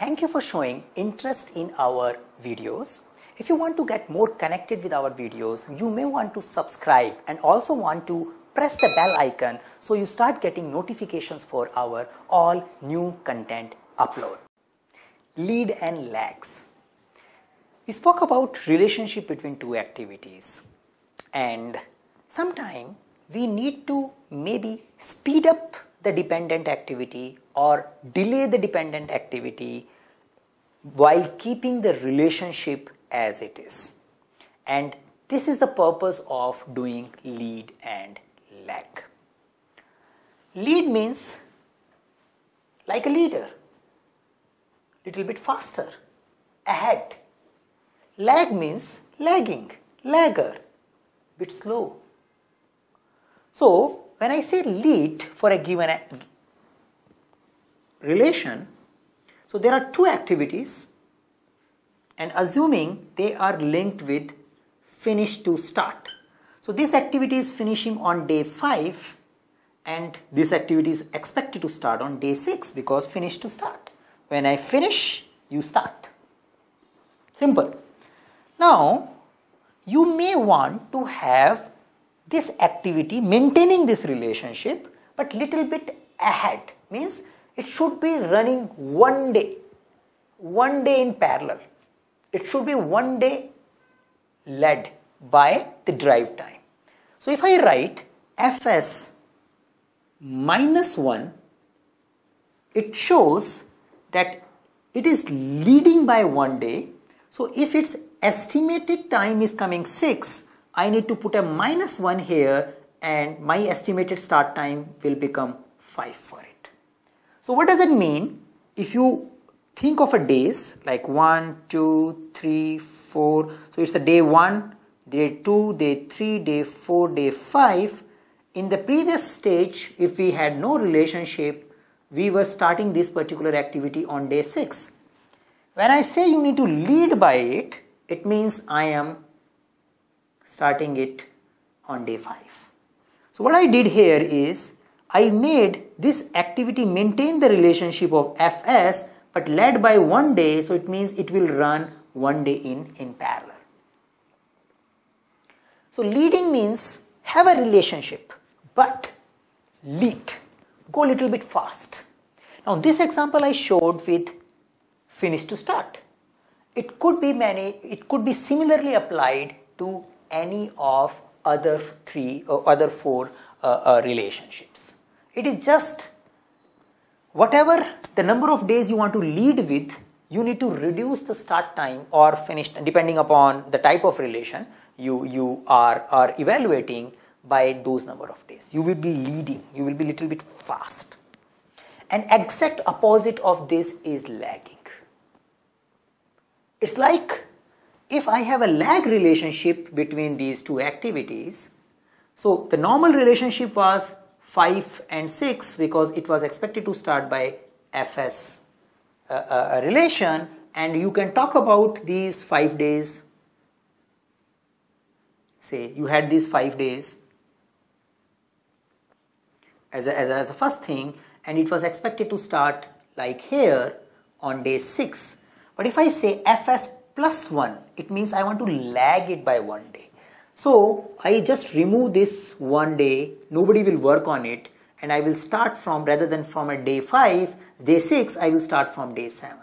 Thank you for showing interest in our videos. If you want to get more connected with our videos, you may want to subscribe and also want to press the bell icon so you start getting notifications for our all new content upload. Lead and lags. We spoke about relationship between two activities and sometime we need to maybe speed up the dependent activity or delay the dependent activity while keeping the relationship as it is. And this is the purpose of doing lead and lag. Lead means like a leader, little bit faster, ahead. Lag means lagging, lagger, bit slow. So when I say lead for a given relation, so there are two activities and assuming they are linked with finish to start. So this activity is finishing on day 5 and this activity is expected to start on day 6 because finish to start. When I finish, you start. Simple. Now, you may want to have this activity, maintaining this relationship, but little bit ahead means it should be running one day, one day in parallel. It should be one day led by the drive time. So if I write fs minus 1, it shows that it is leading by one day. So if its estimated time is coming 6, I need to put a minus 1 here and my estimated start time will become 5 for it. So what does it mean? If you think of a days like 1, 2, 3, 4, so it's the day 1, day 2, day 3, day 4, day 5. In the previous stage, if we had no relationship, we were starting this particular activity on day 6. When I say you need to lead by it, it means I am starting it on day 5. So what I did here is I made this activity maintain the relationship of fs but led by one day so it means it will run one day in in parallel. So leading means have a relationship but lead go a little bit fast. Now this example I showed with finish to start. It could be many it could be similarly applied to any of other three or uh, other four uh, uh, relationships. It is just whatever the number of days you want to lead with, you need to reduce the start time or finish depending upon the type of relation you, you are, are evaluating by those number of days. You will be leading, you will be little bit fast. And exact opposite of this is lagging. It's like if I have a lag relationship between these two activities, so the normal relationship was 5 and 6 because it was expected to start by fs uh, uh, relation and you can talk about these 5 days say you had these 5 days as a, as a, as a first thing and it was expected to start like here on day 6 but if I say fs plus 1. It means I want to lag it by one day. So I just remove this one day, nobody will work on it and I will start from rather than from a day 5, day 6, I will start from day 7.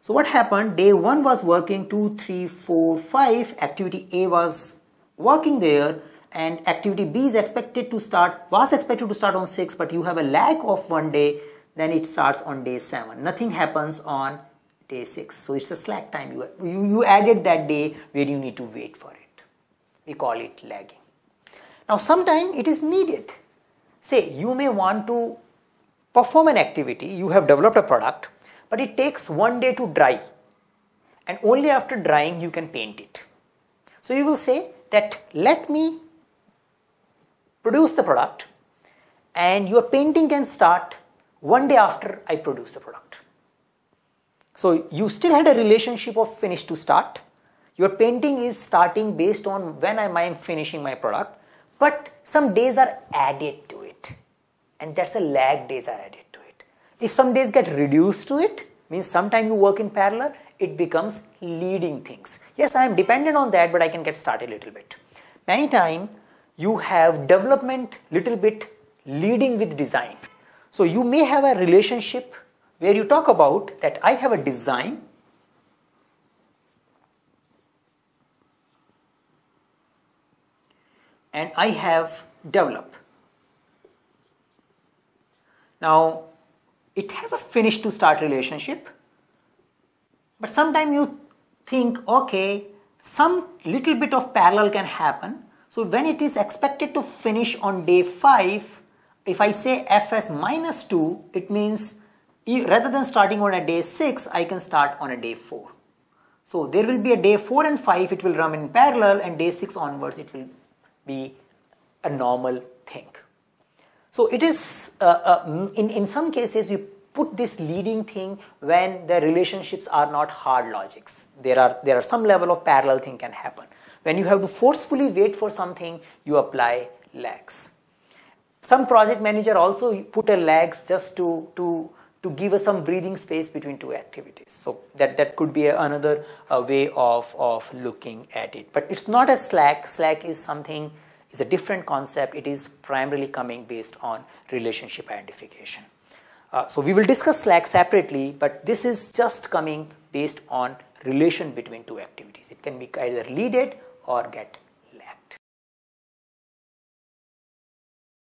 So what happened? Day 1 was working 2, 3, 4, 5. Activity A was working there and activity B is expected to start, was expected to start on 6 but you have a lag of one day then it starts on day 7. Nothing happens on day 6. So it's a slack time. You, you, you added that day where you need to wait for it. We call it lagging. Now, sometimes it is needed. Say, you may want to perform an activity, you have developed a product, but it takes one day to dry. And only after drying, you can paint it. So you will say that let me produce the product and your painting can start one day after I produce the product. So you still had a relationship of finish to start. Your painting is starting based on when I am finishing my product, but some days are added to it. And that's a lag days are added to it. If some days get reduced to it, means sometime you work in parallel, it becomes leading things. Yes, I am dependent on that, but I can get started a little bit. Many time you have development little bit leading with design. So you may have a relationship where you talk about that I have a design and I have develop. Now, it has a finish to start relationship, but sometimes you think, okay, some little bit of parallel can happen. So when it is expected to finish on day 5, if I say fs minus 2, it means rather than starting on a day 6, I can start on a day 4. So there will be a day 4 and 5, it will run in parallel and day 6 onwards it will be a normal thing. So it is, uh, uh, in, in some cases we put this leading thing when the relationships are not hard logics. There are, there are some level of parallel thing can happen. When you have to forcefully wait for something, you apply lags. Some project manager also put a lags just to, to to give us some breathing space between two activities. So that, that could be another way of, of looking at it. But it's not a slack. Slack is something, is a different concept. It is primarily coming based on relationship identification. Uh, so we will discuss slack separately, but this is just coming based on relation between two activities. It can be either leaded or get